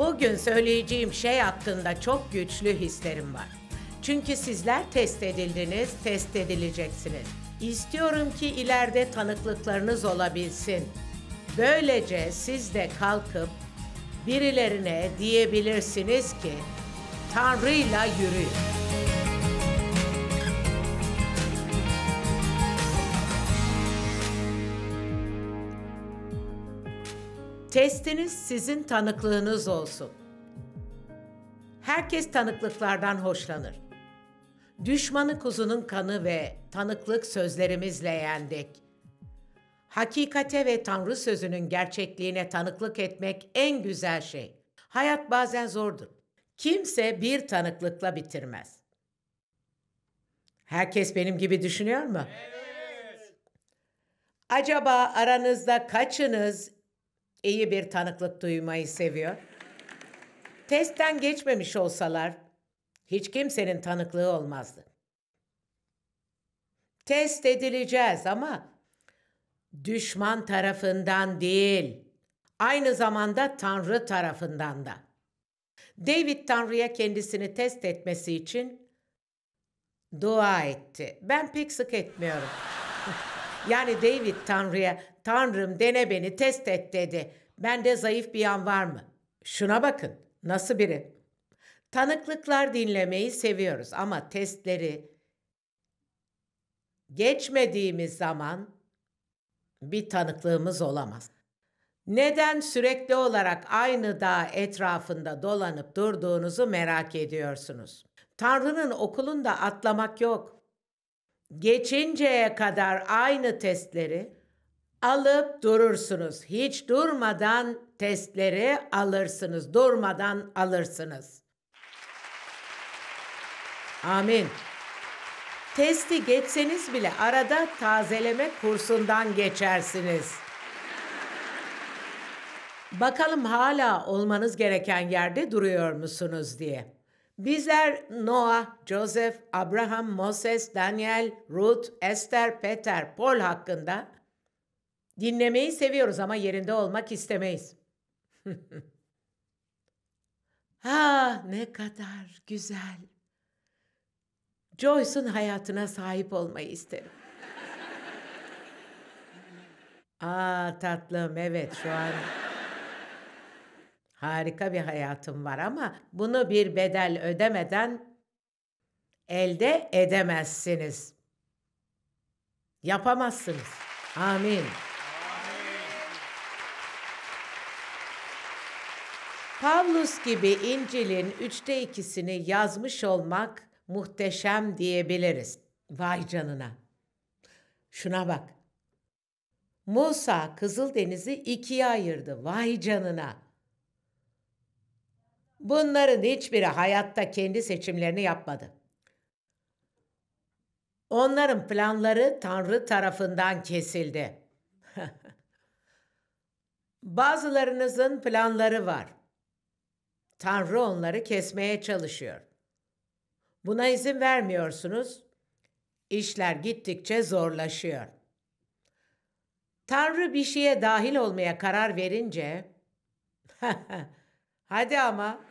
Bugün söyleyeceğim şey hakkında çok güçlü hislerim var. Çünkü sizler test edildiniz, test edileceksiniz. İstiyorum ki ileride tanıklıklarınız olabilsin. Böylece siz de kalkıp birilerine diyebilirsiniz ki Tanrı'yla yürüyün. Kestiniz sizin tanıklığınız olsun. Herkes tanıklıklardan hoşlanır. Düşmanı kuzunun kanı ve tanıklık sözlerimizle yendik. Hakikate ve Tanrı sözünün gerçekliğine tanıklık etmek en güzel şey. Hayat bazen zordur. Kimse bir tanıklıkla bitirmez. Herkes benim gibi düşünüyor mu? Evet. Acaba aranızda kaçınız iyi bir tanıklık duymayı seviyor. Testten geçmemiş olsalar hiç kimsenin tanıklığı olmazdı. Test edileceğiz ama düşman tarafından değil, aynı zamanda Tanrı tarafından da. David Tanrı'ya kendisini test etmesi için dua etti. Ben pek sık etmiyorum. Yani David Tanrı'ya Tanrım dene beni test et dedi. Bende zayıf bir yan var mı? Şuna bakın nasıl biri? Tanıklıklar dinlemeyi seviyoruz ama testleri geçmediğimiz zaman bir tanıklığımız olamaz. Neden sürekli olarak aynı dağ etrafında dolanıp durduğunuzu merak ediyorsunuz. Tanrı'nın okulunda atlamak yok geçinceye kadar aynı testleri alıp durursunuz. Hiç durmadan testleri alırsınız. Durmadan alırsınız. Amin. Testi geçseniz bile arada tazeleme kursundan geçersiniz. Bakalım hala olmanız gereken yerde duruyor musunuz diye. Bizler Noah, Joseph, Abraham, Moses, Daniel, Ruth, Esther, Peter, Paul hakkında dinlemeyi seviyoruz ama yerinde olmak istemeyiz. ha ah, ne kadar güzel. Joyce'un hayatına sahip olmayı isterim. Aa ah, tatlım evet şu an harika bir hayatım var ama bunu bir bedel ödemeden elde edemezsiniz. Yapamazsınız. Amin. Pavlus gibi İncil'in üçte ikisini yazmış olmak muhteşem diyebiliriz. Vay canına. Şuna bak. Musa Kızıldeniz'i ikiye ayırdı. Vay canına. Bunların hiçbiri hayatta kendi seçimlerini yapmadı. Onların planları Tanrı tarafından kesildi. Bazılarınızın planları var. Tanrı onları kesmeye çalışıyor. Buna izin vermiyorsunuz. İşler gittikçe zorlaşıyor. Tanrı bir şeye dahil olmaya karar verince Hadi ama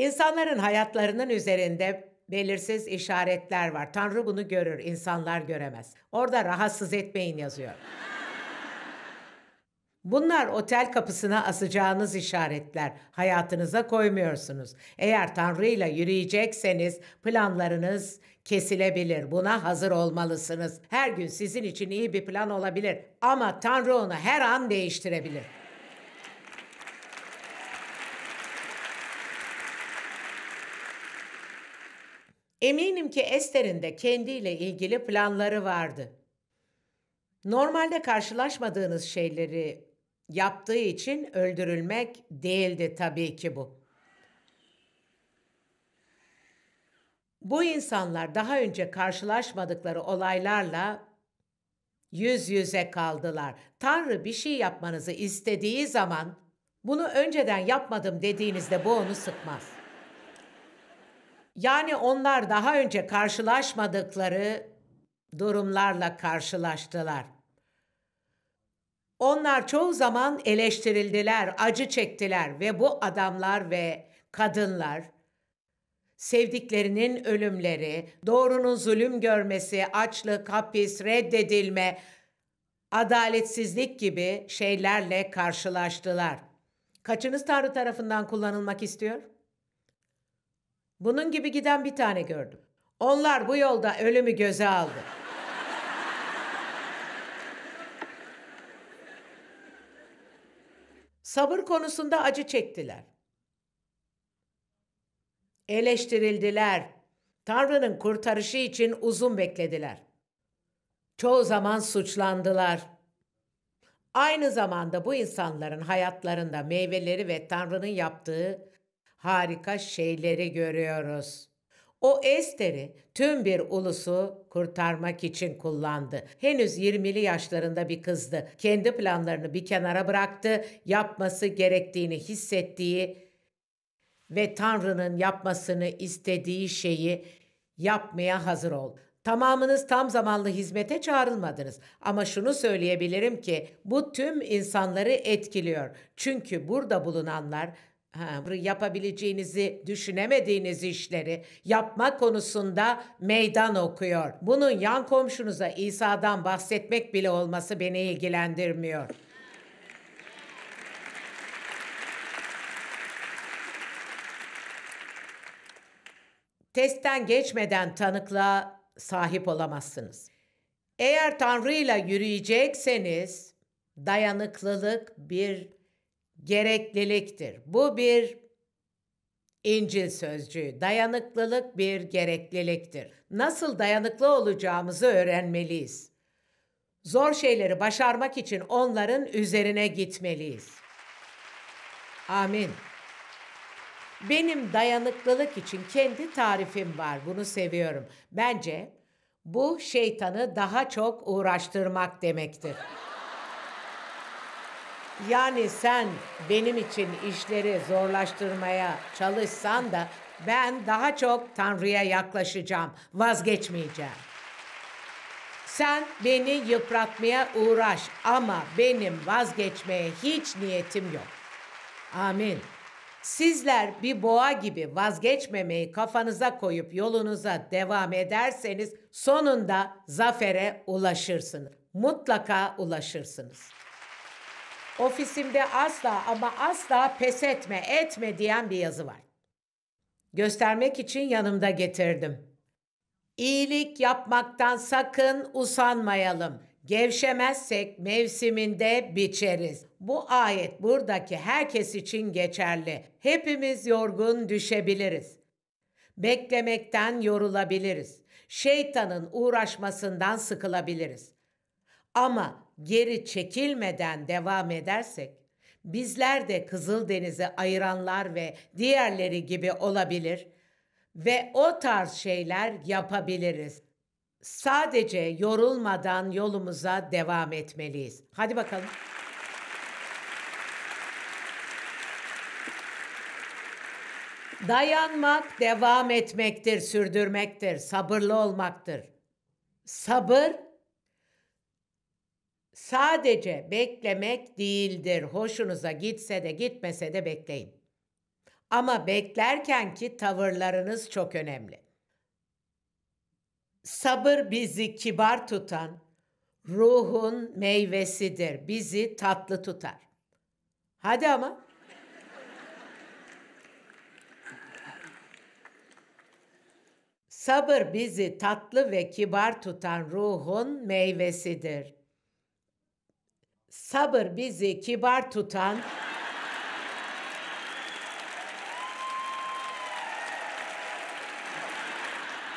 İnsanların hayatlarının üzerinde belirsiz işaretler var. Tanrı bunu görür, insanlar göremez. Orada rahatsız etmeyin yazıyor. Bunlar otel kapısına asacağınız işaretler. Hayatınıza koymuyorsunuz. Eğer Tanrı'yla yürüyecekseniz planlarınız kesilebilir. Buna hazır olmalısınız. Her gün sizin için iyi bir plan olabilir ama Tanrı onu her an değiştirebilir. Eminim ki Esther'in de kendiyle ilgili planları vardı. Normalde karşılaşmadığınız şeyleri yaptığı için öldürülmek değildi tabii ki bu. Bu insanlar daha önce karşılaşmadıkları olaylarla yüz yüze kaldılar. Tanrı bir şey yapmanızı istediği zaman bunu önceden yapmadım dediğinizde bu onu sıkmaz.'' Yani onlar daha önce karşılaşmadıkları durumlarla karşılaştılar. Onlar çoğu zaman eleştirildiler, acı çektiler ve bu adamlar ve kadınlar sevdiklerinin ölümleri, doğrunun zulüm görmesi, açlık, hapis, reddedilme, adaletsizlik gibi şeylerle karşılaştılar. Kaçınız Tanrı tarafından kullanılmak istiyor? Bunun gibi giden bir tane gördüm. Onlar bu yolda ölümü göze aldı. Sabır konusunda acı çektiler. Eleştirildiler. Tanrı'nın kurtarışı için uzun beklediler. Çoğu zaman suçlandılar. Aynı zamanda bu insanların hayatlarında meyveleri ve Tanrı'nın yaptığı harika şeyleri görüyoruz. O Ester'i tüm bir ulusu kurtarmak için kullandı. Henüz 20'li yaşlarında bir kızdı. Kendi planlarını bir kenara bıraktı. Yapması gerektiğini hissettiği ve Tanrı'nın yapmasını istediği şeyi yapmaya hazır ol. Tamamınız tam zamanlı hizmete çağrılmadınız ama şunu söyleyebilirim ki bu tüm insanları etkiliyor. Çünkü burada bulunanlar Ha, yapabileceğinizi düşünemediğiniz işleri yapma konusunda meydan okuyor. Bunun yan komşunuza İsa'dan bahsetmek bile olması beni ilgilendirmiyor. Testten geçmeden tanıklığa sahip olamazsınız. Eğer Tanrı'yla yürüyecekseniz dayanıklılık bir gerekliliktir. Bu bir İncil sözcüğü. Dayanıklılık bir gerekliliktir. Nasıl dayanıklı olacağımızı öğrenmeliyiz. Zor şeyleri başarmak için onların üzerine gitmeliyiz. Amin. Benim dayanıklılık için kendi tarifim var. Bunu seviyorum. Bence bu şeytanı daha çok uğraştırmak demektir. Yani sen benim için işleri zorlaştırmaya çalışsan da ben daha çok Tanrı'ya yaklaşacağım, vazgeçmeyeceğim. Sen beni yıpratmaya uğraş ama benim vazgeçmeye hiç niyetim yok. Amin. Sizler bir boğa gibi vazgeçmemeyi kafanıza koyup yolunuza devam ederseniz sonunda zafere ulaşırsınız. Mutlaka ulaşırsınız. Ofisimde asla ama asla pes etme, etme diyen bir yazı var. Göstermek için yanımda getirdim. İyilik yapmaktan sakın usanmayalım. Gevşemezsek mevsiminde biçeriz. Bu ayet buradaki herkes için geçerli. Hepimiz yorgun düşebiliriz. Beklemekten yorulabiliriz. Şeytanın uğraşmasından sıkılabiliriz. Ama geri çekilmeden devam edersek bizler de Kızıldeniz'i ayıranlar ve diğerleri gibi olabilir ve o tarz şeyler yapabiliriz. Sadece yorulmadan yolumuza devam etmeliyiz. Hadi bakalım. Dayanmak devam etmektir, sürdürmektir, sabırlı olmaktır. Sabır sadece beklemek değildir. Hoşunuza gitse de gitmese de bekleyin. Ama beklerken ki tavırlarınız çok önemli. Sabır bizi kibar tutan ruhun meyvesidir. Bizi tatlı tutar. Hadi ama. Sabır bizi tatlı ve kibar tutan ruhun meyvesidir sabır bizi kibar tutan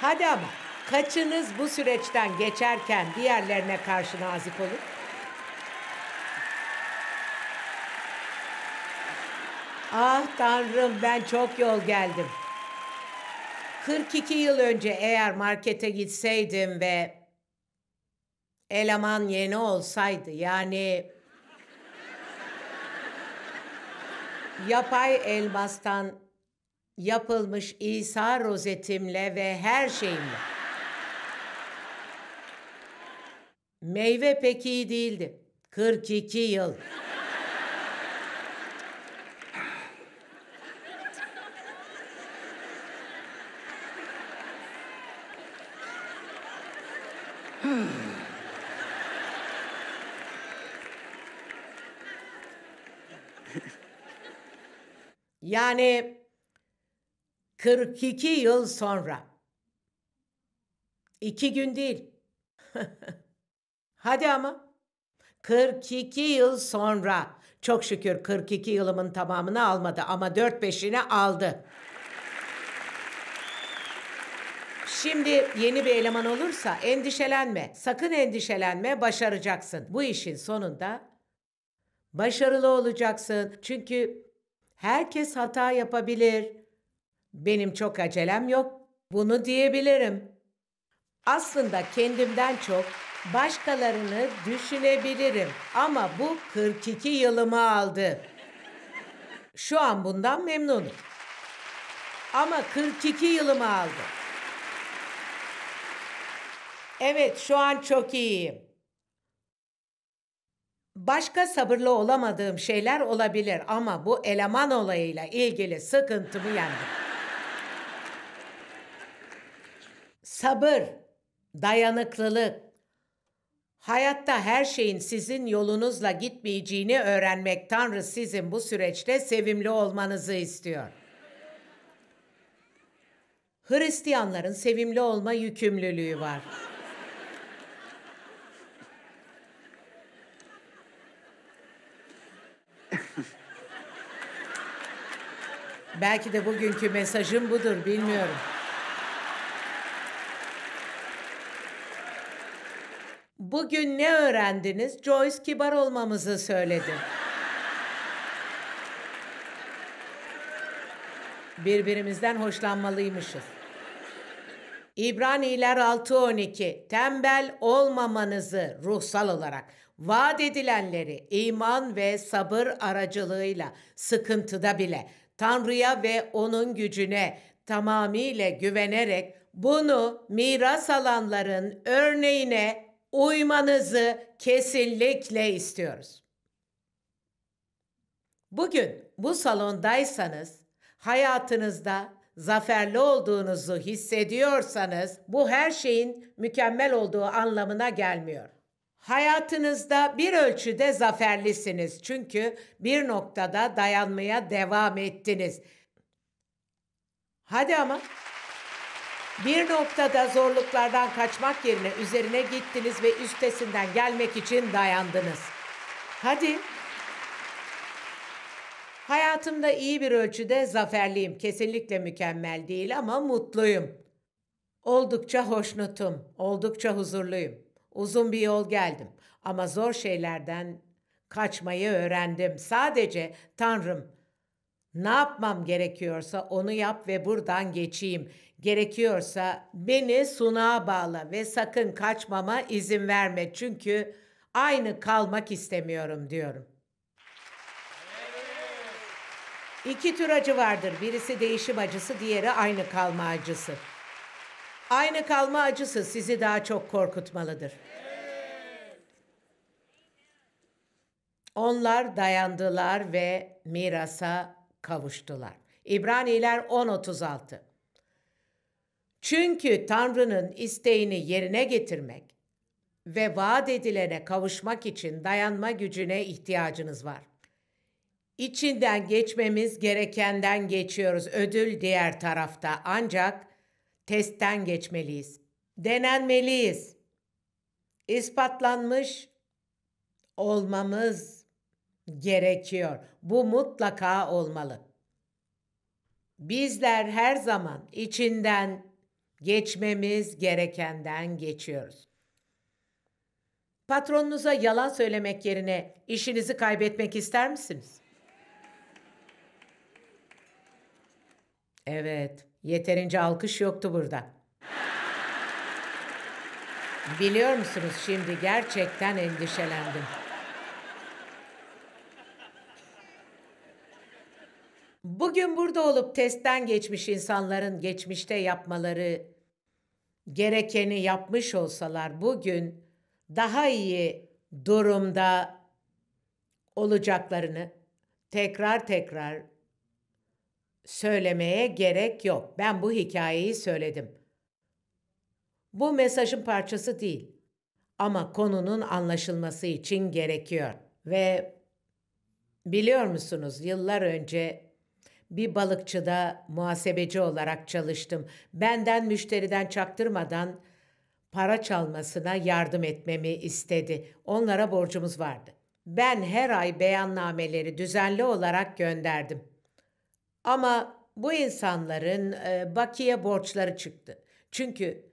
Hadi ama kaçınız bu süreçten geçerken diğerlerine karşı nazik olur? Ah tanrım ben çok yol geldim. 42 yıl önce eğer markete gitseydim ve eleman yeni olsaydı yani yapay elmastan yapılmış İsa rozetimle ve her şeyimle. Meyve pek iyi değildi. 42 yıl. yani 42 yıl sonra. İki gün değil. Hadi ama. 42 yıl sonra. Çok şükür 42 yılımın tamamını almadı ama 4-5'ini aldı. Şimdi yeni bir eleman olursa endişelenme. Sakın endişelenme, başaracaksın. Bu işin sonunda Başarılı olacaksın. Çünkü herkes hata yapabilir. Benim çok acelem yok. Bunu diyebilirim. Aslında kendimden çok başkalarını düşünebilirim. Ama bu 42 yılımı aldı. Şu an bundan memnunum. Ama 42 yılımı aldı. Evet, şu an çok iyiyim. Başka sabırlı olamadığım şeyler olabilir ama bu eleman olayıyla ilgili sıkıntımı yendim. Sabır, dayanıklılık, hayatta her şeyin sizin yolunuzla gitmeyeceğini öğrenmek Tanrı sizin bu süreçte sevimli olmanızı istiyor. Hristiyanların sevimli olma yükümlülüğü var. Belki de bugünkü mesajım budur bilmiyorum. Bugün ne öğrendiniz? Joyce kibar olmamızı söyledi. Birbirimizden hoşlanmalıymışız. İbraniler 6.12 Tembel olmamanızı ruhsal olarak vaat edilenleri iman ve sabır aracılığıyla sıkıntıda bile Tanrı'ya ve onun gücüne tamamiyle güvenerek bunu miras alanların örneğine uymanızı kesinlikle istiyoruz. Bugün bu salondaysanız, hayatınızda zaferli olduğunuzu hissediyorsanız bu her şeyin mükemmel olduğu anlamına gelmiyor. Hayatınızda bir ölçüde zaferlisiniz. Çünkü bir noktada dayanmaya devam ettiniz. Hadi ama. Bir noktada zorluklardan kaçmak yerine üzerine gittiniz ve üstesinden gelmek için dayandınız. Hadi. Hayatımda iyi bir ölçüde zaferliyim. Kesinlikle mükemmel değil ama mutluyum. Oldukça hoşnutum, oldukça huzurluyum. Uzun bir yol geldim ama zor şeylerden kaçmayı öğrendim. Sadece Tanrım ne yapmam gerekiyorsa onu yap ve buradan geçeyim. Gerekiyorsa beni sunağa bağla ve sakın kaçmama izin verme. Çünkü aynı kalmak istemiyorum diyorum. İki tür acı vardır. Birisi değişim acısı, diğeri aynı kalma acısı. Aynı kalma acısı sizi daha çok korkutmalıdır. Onlar dayandılar ve mirasa kavuştular. İbraniler 10.36 Çünkü Tanrı'nın isteğini yerine getirmek ve vaat edilene kavuşmak için dayanma gücüne ihtiyacınız var. İçinden geçmemiz gerekenden geçiyoruz. Ödül diğer tarafta ancak Testten geçmeliyiz. Denenmeliyiz. İspatlanmış olmamız gerekiyor. Bu mutlaka olmalı. Bizler her zaman içinden geçmemiz gerekenden geçiyoruz. Patronunuza yalan söylemek yerine işinizi kaybetmek ister misiniz? Evet. Yeterince alkış yoktu burada. Biliyor musunuz şimdi gerçekten endişelendim. Bugün burada olup testten geçmiş insanların geçmişte yapmaları gerekeni yapmış olsalar bugün daha iyi durumda olacaklarını tekrar tekrar Söylemeye gerek yok. Ben bu hikayeyi söyledim. Bu mesajın parçası değil. Ama konunun anlaşılması için gerekiyor. Ve biliyor musunuz yıllar önce bir balıkçıda muhasebeci olarak çalıştım. Benden müşteriden çaktırmadan para çalmasına yardım etmemi istedi. Onlara borcumuz vardı. Ben her ay beyannameleri düzenli olarak gönderdim. Ama bu insanların e, bakiye borçları çıktı. Çünkü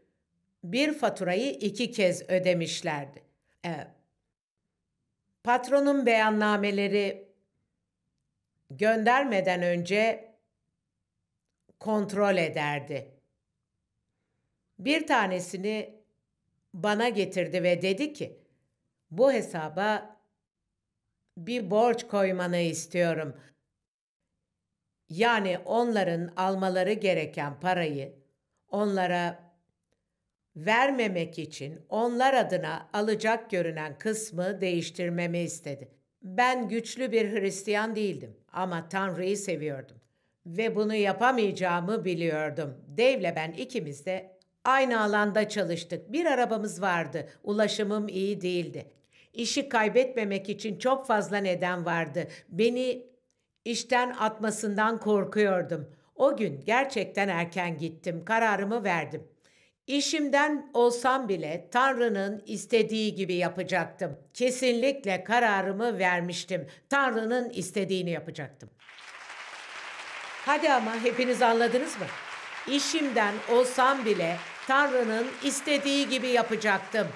bir faturayı iki kez ödemişlerdi. E, patronun beyannameleri göndermeden önce kontrol ederdi. Bir tanesini bana getirdi ve dedi ki, bu hesaba bir borç koymanı istiyorum. Yani onların almaları gereken parayı onlara vermemek için onlar adına alacak görünen kısmı değiştirmemi istedi. Ben güçlü bir Hristiyan değildim ama Tanrı'yı seviyordum ve bunu yapamayacağımı biliyordum. Dave'le ben ikimiz de aynı alanda çalıştık. Bir arabamız vardı. Ulaşımım iyi değildi. İşi kaybetmemek için çok fazla neden vardı. Beni İşten atmasından korkuyordum. O gün gerçekten erken gittim. Kararımı verdim. İşimden olsam bile Tanrı'nın istediği gibi yapacaktım. Kesinlikle kararımı vermiştim. Tanrı'nın istediğini yapacaktım. Hadi ama hepiniz anladınız mı? İşimden olsam bile Tanrı'nın istediği gibi yapacaktım.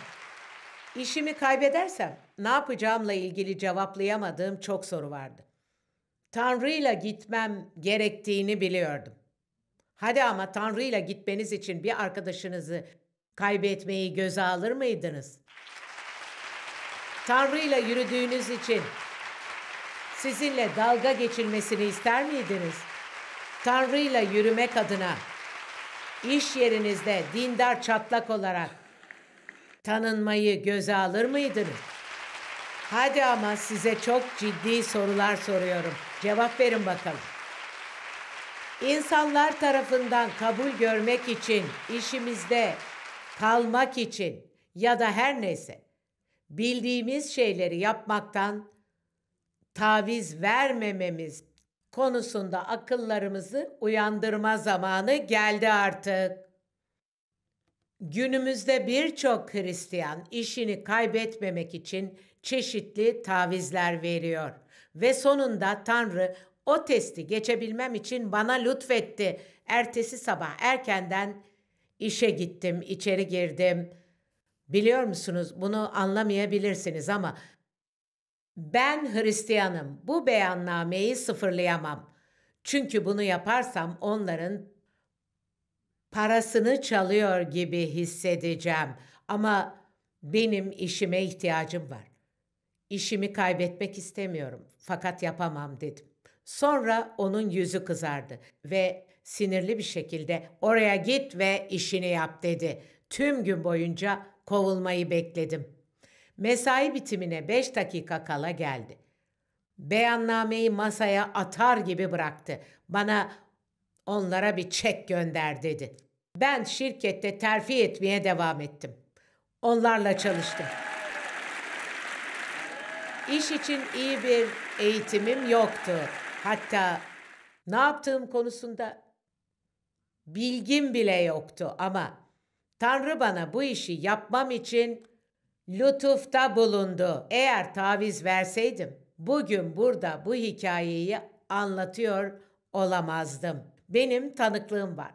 İşimi kaybedersem ne yapacağımla ilgili cevaplayamadığım çok soru vardı. Tanrı'yla gitmem gerektiğini biliyordum. Hadi ama Tanrı'yla gitmeniz için bir arkadaşınızı kaybetmeyi göze alır mıydınız? Tanrı'yla yürüdüğünüz için sizinle dalga geçilmesini ister miydiniz? Tanrı'yla yürümek adına iş yerinizde dindar çatlak olarak tanınmayı göze alır mıydınız? Hadi ama size çok ciddi sorular soruyorum. Cevap verin bakalım. İnsanlar tarafından kabul görmek için, işimizde kalmak için ya da her neyse bildiğimiz şeyleri yapmaktan taviz vermememiz konusunda akıllarımızı uyandırma zamanı geldi artık. Günümüzde birçok Hristiyan işini kaybetmemek için çeşitli tavizler veriyor. Ve sonunda Tanrı o testi geçebilmem için bana lütfetti. Ertesi sabah erkenden işe gittim, içeri girdim. Biliyor musunuz bunu anlamayabilirsiniz ama ben Hristiyanım. Bu beyannameyi sıfırlayamam. Çünkü bunu yaparsam onların parasını çalıyor gibi hissedeceğim. Ama benim işime ihtiyacım var. İşimi kaybetmek istemiyorum fakat yapamam dedim. Sonra onun yüzü kızardı ve sinirli bir şekilde oraya git ve işini yap dedi. Tüm gün boyunca kovulmayı bekledim. Mesai bitimine beş dakika kala geldi. Beyannameyi masaya atar gibi bıraktı. Bana onlara bir çek gönder dedi. Ben şirkette terfi etmeye devam ettim. Onlarla çalıştım. İş için iyi bir eğitimim yoktu. Hatta ne yaptığım konusunda bilgim bile yoktu ama Tanrı bana bu işi yapmam için lütufta bulundu. Eğer taviz verseydim bugün burada bu hikayeyi anlatıyor olamazdım. Benim tanıklığım var.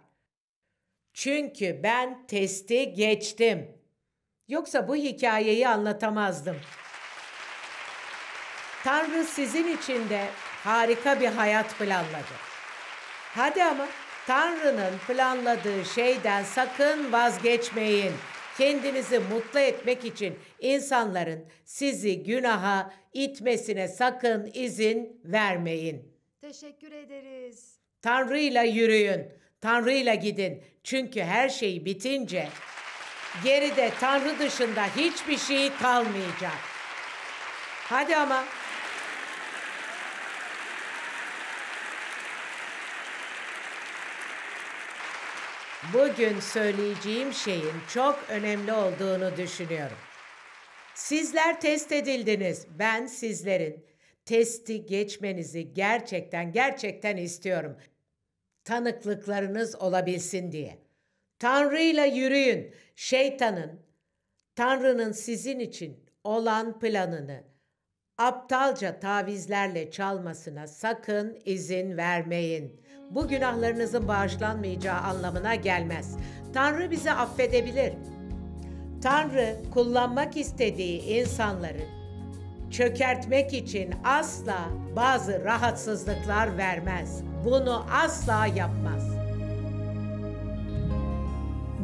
Çünkü ben testi geçtim. Yoksa bu hikayeyi anlatamazdım. Tanrı sizin için de harika bir hayat planladı. Hadi ama Tanrı'nın planladığı şeyden sakın vazgeçmeyin. Kendinizi mutlu etmek için insanların sizi günaha itmesine sakın izin vermeyin. Teşekkür ederiz. Tanrı'yla yürüyün. Tanrı'yla gidin. Çünkü her şey bitince geride Tanrı dışında hiçbir şey kalmayacak. Hadi ama bugün söyleyeceğim şeyin çok önemli olduğunu düşünüyorum. Sizler test edildiniz. Ben sizlerin testi geçmenizi gerçekten gerçekten istiyorum. Tanıklıklarınız olabilsin diye. Tanrı'yla yürüyün. Şeytanın Tanrı'nın sizin için olan planını aptalca tavizlerle çalmasına sakın izin vermeyin.'' bu günahlarınızın bağışlanmayacağı anlamına gelmez. Tanrı bizi affedebilir. Tanrı kullanmak istediği insanları çökertmek için asla bazı rahatsızlıklar vermez. Bunu asla yapmaz.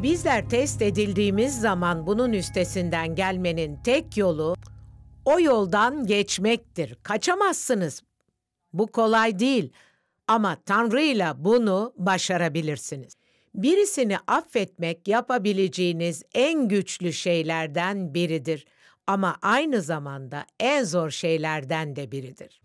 Bizler test edildiğimiz zaman bunun üstesinden gelmenin tek yolu o yoldan geçmektir. Kaçamazsınız. Bu kolay değil. Ama Tanrı'yla bunu başarabilirsiniz. Birisini affetmek yapabileceğiniz en güçlü şeylerden biridir ama aynı zamanda en zor şeylerden de biridir.